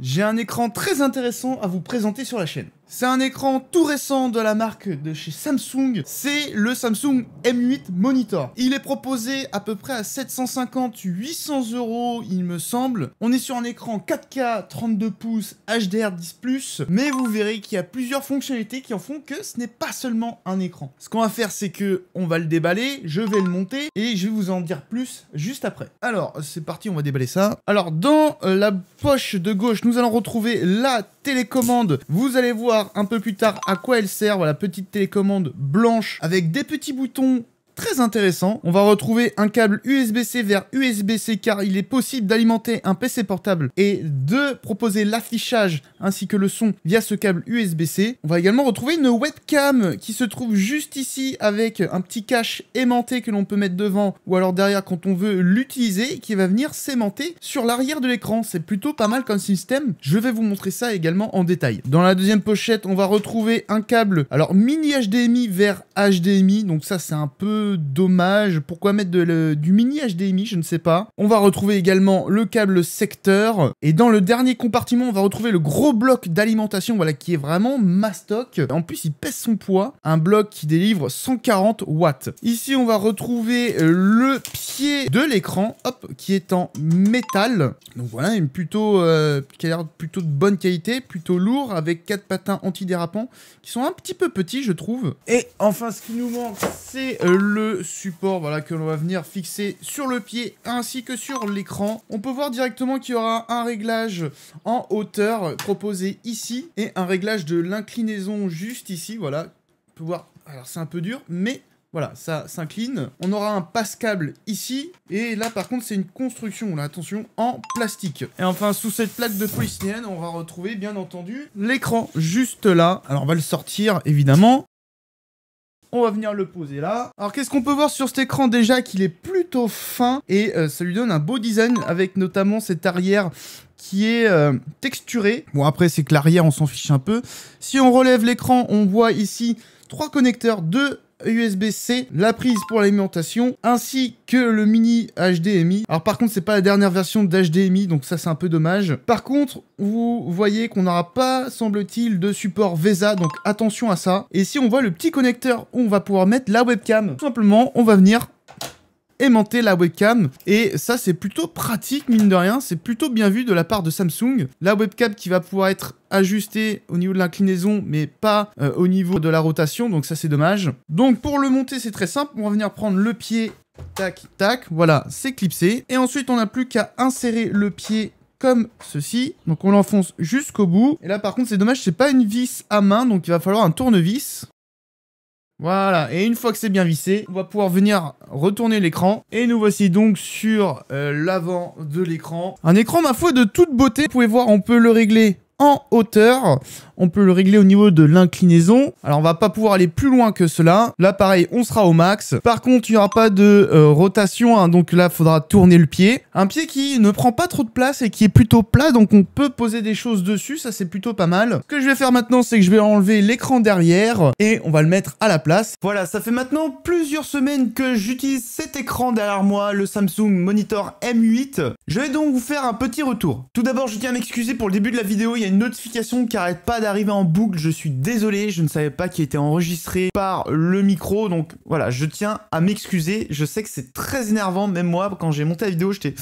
J'ai un écran très intéressant à vous présenter sur la chaîne. C'est un écran tout récent de la marque de chez Samsung, c'est le Samsung M8 Monitor. Il est proposé à peu près à 750-800 euros il me semble. On est sur un écran 4K 32 pouces HDR10+, mais vous verrez qu'il y a plusieurs fonctionnalités qui en font que ce n'est pas seulement un écran. Ce qu'on va faire c'est que on va le déballer, je vais le monter et je vais vous en dire plus juste après. Alors c'est parti on va déballer ça. Alors dans la poche de gauche nous allons retrouver la télécommande. Vous allez voir un peu plus tard à quoi elle sert. Voilà, petite télécommande blanche avec des petits boutons très intéressant. On va retrouver un câble USB-C vers USB-C car il est possible d'alimenter un PC portable et de proposer l'affichage ainsi que le son via ce câble USB-C. On va également retrouver une webcam qui se trouve juste ici avec un petit cache aimanté que l'on peut mettre devant ou alors derrière quand on veut l'utiliser qui va venir s'aimanter sur l'arrière de l'écran. C'est plutôt pas mal comme système. Je vais vous montrer ça également en détail. Dans la deuxième pochette, on va retrouver un câble alors mini HDMI vers HDMI. Donc ça c'est un peu dommage. Pourquoi mettre du mini HDMI Je ne sais pas. On va retrouver également le câble secteur. Et dans le dernier compartiment, on va retrouver le gros bloc d'alimentation voilà, qui est vraiment mastoc. En plus, il pèse son poids. Un bloc qui délivre 140 watts. Ici, on va retrouver euh, le pied de l'écran, hop, qui est en métal. Donc voilà, une plutôt, euh, qui a l'air plutôt de bonne qualité, plutôt lourd, avec quatre patins antidérapants qui sont un petit peu petits, je trouve. Et enfin, ce qui nous manque, c'est le euh, le support voilà, que l'on va venir fixer sur le pied ainsi que sur l'écran. On peut voir directement qu'il y aura un réglage en hauteur proposé ici et un réglage de l'inclinaison juste ici. Voilà, on peut voir, alors c'est un peu dur, mais voilà, ça s'incline. On aura un passe-câble ici. Et là, par contre, c'est une construction, là, attention, en plastique. Et enfin, sous cette plaque de polystyrène, on va retrouver, bien entendu, l'écran juste là. Alors, on va le sortir, évidemment. On va venir le poser là. Alors qu'est-ce qu'on peut voir sur cet écran déjà Qu'il est plutôt fin et euh, ça lui donne un beau design avec notamment cette arrière qui est texturé. texturée. Bon après c'est que l'arrière on s'en fiche un peu. Si on relève l'écran on voit ici trois connecteurs, deux USB-C, la prise pour l'alimentation, ainsi que le mini HDMI. Alors par contre, c'est pas la dernière version d'HDMI, donc ça c'est un peu dommage. Par contre, vous voyez qu'on n'aura pas, semble-t-il, de support VESA, donc attention à ça. Et si on voit le petit connecteur où on va pouvoir mettre la webcam, tout simplement, on va venir aimanter la webcam. Et ça, c'est plutôt pratique, mine de rien. C'est plutôt bien vu de la part de Samsung. La webcam qui va pouvoir être ajustée au niveau de l'inclinaison, mais pas euh, au niveau de la rotation. Donc ça, c'est dommage. Donc pour le monter, c'est très simple. On va venir prendre le pied. Tac, tac. Voilà, c'est clipsé. Et ensuite, on n'a plus qu'à insérer le pied comme ceci. Donc on l'enfonce jusqu'au bout. Et là par contre c'est dommage, c'est pas une vis à main, donc il va falloir un tournevis. Voilà, et une fois que c'est bien vissé, on va pouvoir venir retourner l'écran. Et nous voici donc sur euh, l'avant de l'écran. Un écran, ma foi, de toute beauté. Vous pouvez voir, on peut le régler en hauteur. On peut le régler au niveau de l'inclinaison. Alors on va pas pouvoir aller plus loin que cela. Là pareil, on sera au max. Par contre, il n'y aura pas de euh, rotation, hein. donc là faudra tourner le pied. Un pied qui ne prend pas trop de place et qui est plutôt plat, donc on peut poser des choses dessus, ça c'est plutôt pas mal. Ce que je vais faire maintenant, c'est que je vais enlever l'écran derrière et on va le mettre à la place. Voilà, ça fait maintenant plusieurs semaines que j'utilise cet écran derrière moi, le Samsung Monitor M8. Je vais donc vous faire un petit retour. Tout d'abord, je tiens à m'excuser pour le début de la vidéo, il notification qui arrête pas d'arriver en boucle. Je suis désolé, je ne savais pas qu'il était enregistré par le micro. Donc voilà, je tiens à m'excuser. Je sais que c'est très énervant, même moi, quand j'ai monté la vidéo, j'étais...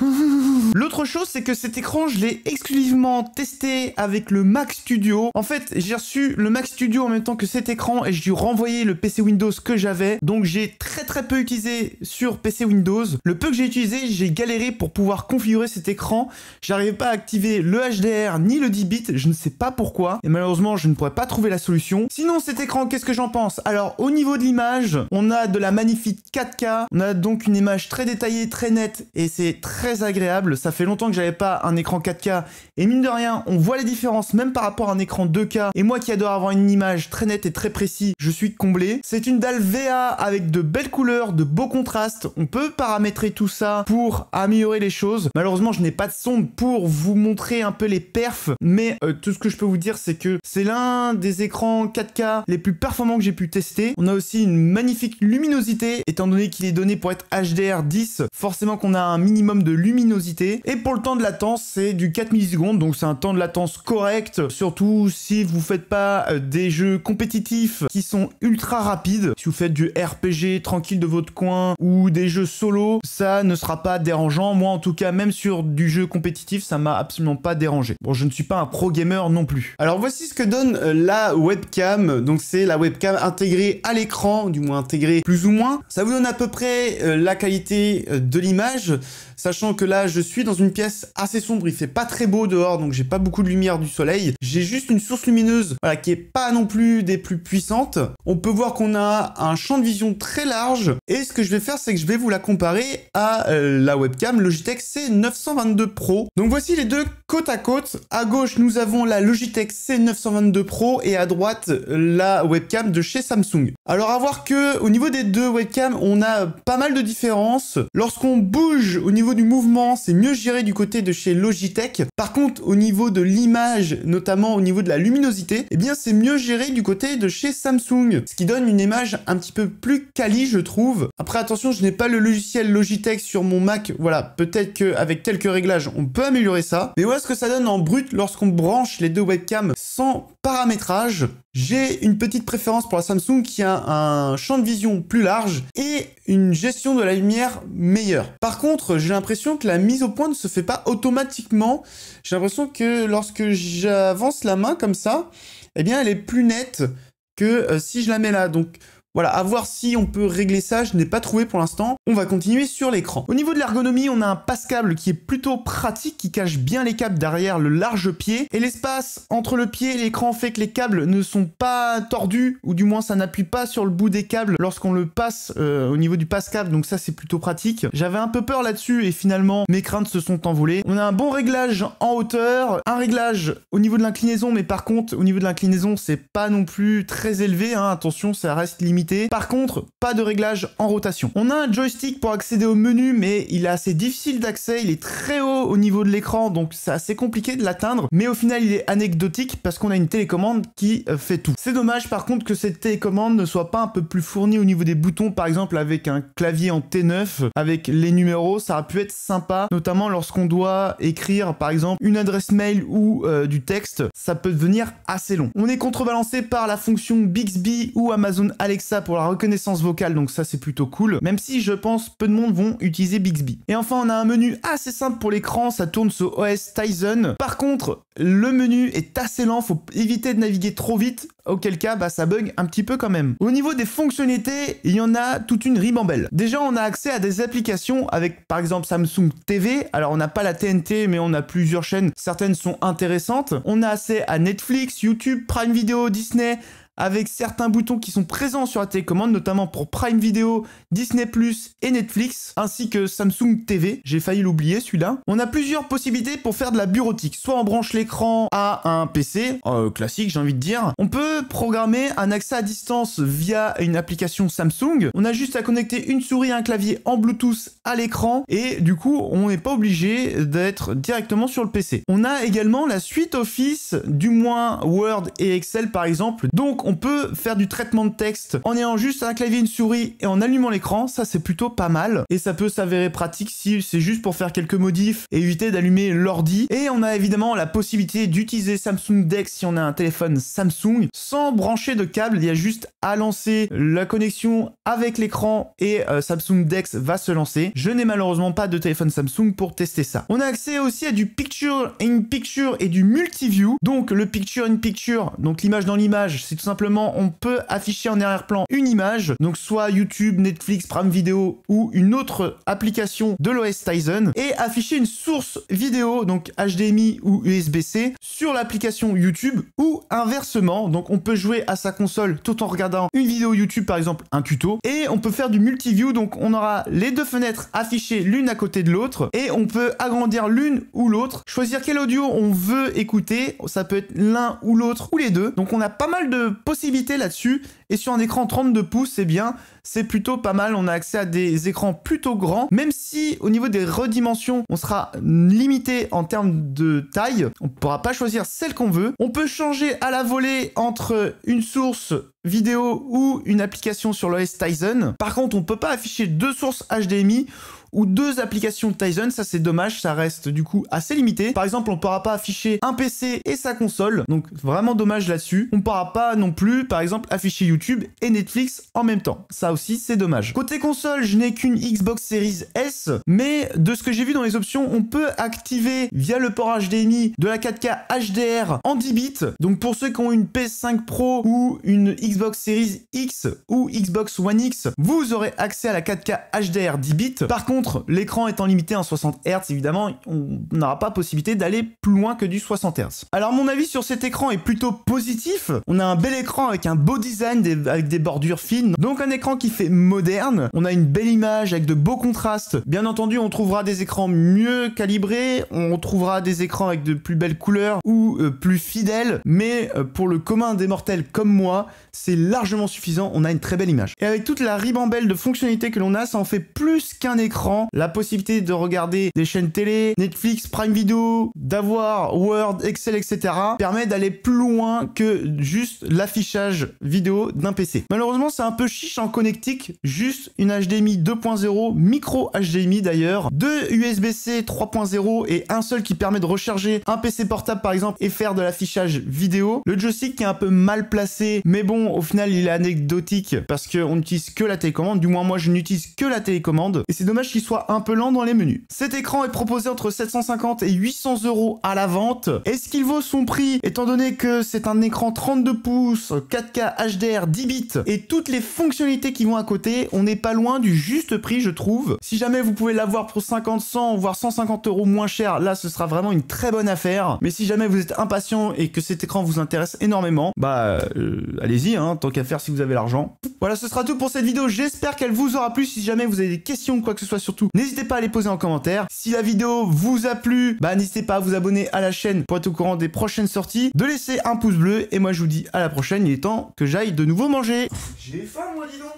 L'autre chose, c'est que cet écran, je l'ai exclusivement testé avec le Mac Studio. En fait, j'ai reçu le Mac Studio en même temps que cet écran et j'ai dû renvoyer le PC Windows que j'avais. Donc j'ai très très peu utilisé sur PC Windows. Le peu que j'ai utilisé, j'ai galéré pour pouvoir configurer cet écran. J'arrivais pas à activer le HDR ni le 10 bits, je ne sais pas pourquoi. Et malheureusement, je ne pourrais pas trouver la solution. Sinon, cet écran, qu'est-ce que j'en pense Alors, au niveau de l'image, on a de la magnifique 4K. On a donc une image très détaillée, très nette et c'est très agréable. Ça fait longtemps que j'avais pas un écran 4K. Et mine de rien, on voit les différences même par rapport à un écran 2K. Et moi qui adore avoir une image très nette et très précise, je suis comblé. C'est une dalle VA avec de belles couleurs, de beaux contrastes. On peut paramétrer tout ça pour améliorer les choses. Malheureusement, je n'ai pas de son pour vous montrer un peu les perfs. Mais euh, tout ce que je peux vous dire, c'est que c'est l'un des écrans 4K les plus performants que j'ai pu tester. On a aussi une magnifique luminosité, étant donné qu'il est donné pour être HDR10. Forcément qu'on a un minimum de luminosité. Et pour le temps de latence, c'est du 4 millisecondes, donc c'est un temps de latence correct, surtout si vous faites pas euh, des jeux compétitifs qui sont ultra rapides. Si vous faites du RPG tranquille de votre coin ou des jeux solo, ça ne sera pas dérangeant. Moi en tout cas, même sur du jeu compétitif, ça m'a absolument pas dérangé. Bon, je ne suis pas un pro gamer non plus. Alors voici ce que donne euh, la webcam. Donc c'est la webcam intégrée à l'écran, du moins intégrée plus ou moins. Ça vous donne à peu près euh, la qualité de l'image, sachant que là, je suis dans une pièce assez sombre, il fait pas très beau dehors, donc j'ai pas beaucoup de lumière du soleil. J'ai juste une source lumineuse, voilà, qui est pas non plus des plus puissantes. On peut voir qu'on a un champ de vision très large, et ce que je vais faire, c'est que je vais vous la comparer à euh, la webcam Logitech C922 Pro. Donc voici les deux côte à côte. À gauche, nous avons la Logitech C922 Pro, et à droite, la webcam de chez Samsung. Alors à voir que, au niveau des deux webcams, on a pas mal de différences. Lorsqu'on bouge au niveau du c'est mieux géré du côté de chez Logitech. Par contre, au niveau de l'image, notamment au niveau de la luminosité, eh bien c'est mieux géré du côté de chez Samsung, ce qui donne une image un petit peu plus quali, je trouve. Après, attention, je n'ai pas le logiciel Logitech sur mon Mac, voilà, peut-être qu'avec quelques réglages, on peut améliorer ça. Mais voilà ce que ça donne en brut lorsqu'on branche les deux webcams sans paramétrage, j'ai une petite préférence pour la Samsung qui a un champ de vision plus large et une gestion de la lumière meilleure. Par contre, j'ai l'impression que la mise au point ne se fait pas automatiquement. J'ai l'impression que lorsque j'avance la main comme ça, eh bien, elle est plus nette que euh, si je la mets là. Donc, voilà, à voir si on peut régler ça, je n'ai pas trouvé pour l'instant. On va continuer sur l'écran. Au niveau de l'ergonomie, on a un passe-câble qui est plutôt pratique, qui cache bien les câbles derrière le large pied. Et l'espace entre le pied et l'écran fait que les câbles ne sont pas tordus, ou du moins ça n'appuie pas sur le bout des câbles lorsqu'on le passe euh, au niveau du passe-câble, donc ça c'est plutôt pratique. J'avais un peu peur là-dessus et finalement mes craintes se sont envolées. On a un bon réglage en hauteur, un réglage au niveau de l'inclinaison, mais par contre au niveau de l'inclinaison c'est pas non plus très élevé, hein. attention ça reste limité par contre, pas de réglage en rotation. On a un joystick pour accéder au menu, mais il est assez difficile d'accès, il est très haut au niveau de l'écran, donc c'est assez compliqué de l'atteindre, mais au final il est anecdotique parce qu'on a une télécommande qui euh, fait tout. C'est dommage par contre que cette télécommande ne soit pas un peu plus fournie au niveau des boutons, par exemple avec un clavier en T9, avec les numéros, ça a pu être sympa, notamment lorsqu'on doit écrire par exemple une adresse mail ou euh, du texte, ça peut devenir assez long. On est contrebalancé par la fonction Bixby ou Amazon Alexa pour la reconnaissance vocale, donc ça c'est plutôt cool, même si je pense peu de monde vont utiliser Bixby. Et enfin, on a un menu assez simple pour l'écran, ça tourne sur OS Tizen. Par contre, le menu est assez lent, faut éviter de naviguer trop vite, auquel cas bah, ça bug un petit peu quand même. Au niveau des fonctionnalités, il y en a toute une ribambelle. Déjà, on a accès à des applications avec par exemple Samsung TV. Alors, on n'a pas la TNT, mais on a plusieurs chaînes. Certaines sont intéressantes. On a accès à Netflix, YouTube, Prime Video, Disney, avec certains boutons qui sont présents sur la télécommande, notamment pour Prime Video, Disney ⁇ et Netflix, ainsi que Samsung TV, j'ai failli l'oublier celui-là. On a plusieurs possibilités pour faire de la bureautique, soit on branche l'écran à un PC, euh, classique j'ai envie de dire, on peut programmer un accès à distance via une application Samsung, on a juste à connecter une souris et un clavier en Bluetooth à l'écran, et du coup on n'est pas obligé d'être directement sur le PC. On a également la suite Office, du moins Word et Excel par exemple, donc on peut faire du traitement de texte en ayant juste un clavier, une souris et en allumant l'écran. Ça c'est plutôt pas mal et ça peut s'avérer pratique si c'est juste pour faire quelques modifs et éviter d'allumer l'ordi. Et on a évidemment la possibilité d'utiliser Samsung Dex si on a un téléphone Samsung sans brancher de câble. Il y a juste à lancer la connexion avec l'écran et euh, Samsung Dex va se lancer. Je n'ai malheureusement pas de téléphone Samsung pour tester ça. On a accès aussi à du picture in picture et du multi-view. Donc le picture in picture, donc l'image dans l'image, c'est tout simplement simplement on peut afficher en arrière-plan une image, donc soit YouTube, Netflix, Prime Video ou une autre application de l'OS Tizen, et afficher une source vidéo, donc HDMI ou USB-C, sur l'application YouTube ou inversement. Donc on peut jouer à sa console tout en regardant une vidéo YouTube, par exemple un tuto, et on peut faire du multiview, donc on aura les deux fenêtres affichées l'une à côté de l'autre, et on peut agrandir l'une ou l'autre, choisir quel audio on veut écouter, ça peut être l'un ou l'autre ou les deux. Donc on a pas mal de possibilités là-dessus. Et sur un écran 32 pouces, et eh bien, c'est plutôt pas mal. On a accès à des écrans plutôt grands. Même si, au niveau des redimensions, on sera limité en termes de taille. On pourra pas choisir celle qu'on veut. On peut changer à la volée entre une source vidéo ou une application sur l'OS Tizen. Par contre, on peut pas afficher deux sources HDMI ou deux applications Tizen. Ça, c'est dommage, ça reste du coup assez limité. Par exemple, on ne pourra pas afficher un PC et sa console, donc vraiment dommage là-dessus. On ne pourra pas non plus, par exemple, afficher YouTube et Netflix en même temps. Ça aussi, c'est dommage. Côté console, je n'ai qu'une Xbox Series S, mais de ce que j'ai vu dans les options, on peut activer via le port HDMI de la 4K HDR en 10 bits. Donc pour ceux qui ont une PS5 Pro ou une Xbox Series X ou Xbox One X, vous aurez accès à la 4K HDR 10 bits. Par contre, l'écran étant limité en 60 Hz, évidemment, on n'aura pas possibilité d'aller plus loin que du 60 Hz. Alors mon avis sur cet écran est plutôt positif. On a un bel écran avec un beau design, avec des bordures fines, donc un écran qui fait moderne. On a une belle image avec de beaux contrastes. Bien entendu, on trouvera des écrans mieux calibrés, on trouvera des écrans avec de plus belles couleurs ou euh, plus fidèles, mais euh, pour le commun des mortels comme moi, c'est largement suffisant. On a une très belle image. Et avec toute la ribambelle de fonctionnalités que l'on a, ça en fait plus qu'un écran la possibilité de regarder des chaînes télé, Netflix, Prime Video, d'avoir Word, Excel, etc. permet d'aller plus loin que juste l'affichage vidéo d'un PC. Malheureusement, c'est un peu chiche en connectique, juste une HDMI 2.0, micro HDMI d'ailleurs, deux USB-C 3.0 et un seul qui permet de recharger un PC portable par exemple et faire de l'affichage vidéo. Le joystick est un peu mal placé, mais bon, au final, il est anecdotique parce qu'on n'utilise que la télécommande, du moins moi je n'utilise que la télécommande et c'est dommage soit un peu lent dans les menus. Cet écran est proposé entre 750 et 800 euros à la vente. Est-ce qu'il vaut son prix étant donné que c'est un écran 32 pouces, 4K HDR, 10 bits et toutes les fonctionnalités qui vont à côté, on n'est pas loin du juste prix je trouve. Si jamais vous pouvez l'avoir pour 50, 100 voire 150 euros moins cher, là ce sera vraiment une très bonne affaire. Mais si jamais vous êtes impatient et que cet écran vous intéresse énormément, bah euh, allez-y, hein, tant qu'à faire si vous avez l'argent. Voilà, ce sera tout pour cette vidéo. J'espère qu'elle vous aura plu. Si jamais vous avez des questions ou quoi que ce soit surtout, n'hésitez pas à les poser en commentaire. Si la vidéo vous a plu, bah n'hésitez pas à vous abonner à la chaîne pour être au courant des prochaines sorties, de laisser un pouce bleu, et moi je vous dis à la prochaine, il est temps que j'aille de nouveau manger. J'ai faim moi dis donc